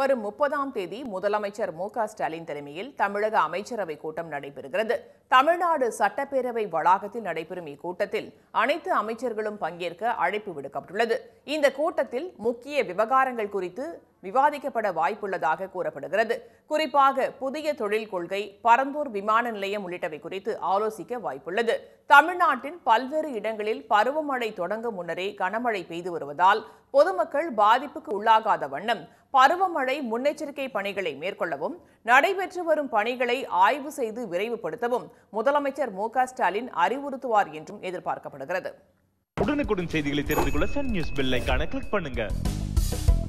வரும் முப்பதாம் தேதி முதலமைச்சர் மு ஸ்டாலின் தலைமையில் தமிழக அமைச்சரவை கூட்டம் நடைபெறுகிறது தமிழ்நாடு சட்டப்பேரவை வளாகத்தில் நடைபெறும் இக்கூட்டத்தில் அனைத்து அமைச்சர்களும் பங்கேற்க அழைப்பு விடுக்கப்பட்டுள்ளது இந்த கூட்டத்தில் முக்கிய விவகாரங்கள் குறித்து விவாதிக்கப்பட வாய்ப்புள்ளதாக கூறப்படுகிறது குறிப்பாக புதிய தொழில் கொள்கை பரந்தூர் விமான நிலையம் உள்ளிட்டவை குறித்து ஆலோசிக்க வாய்ப்புள்ளது தமிழ்நாட்டின் பல்வேறு இடங்களில் பருவமழை தொடங்கும் முன்னரே கனமழை பெய்து வருவதால் பொதுமக்கள் பாதிப்புக்கு உள்ளாகாத வண்ணம் பருவமழை முன்னெச்சரிக்கை பணிகளை மேற்கொள்ளவும் நடைபெற்று வரும் பணிகளை ஆய்வு செய்து விரைவுபடுத்தவும் முதலமைச்சர் மு ஸ்டாலின் அறிவுறுத்துவார் என்றும் எதிர்பார்க்கப்படுகிறது உடனுக்குடன் செய்திகளை தெரிந்து கொள்ள சன் நியூஸ் பெல் கிளிக் பண்ணுங்க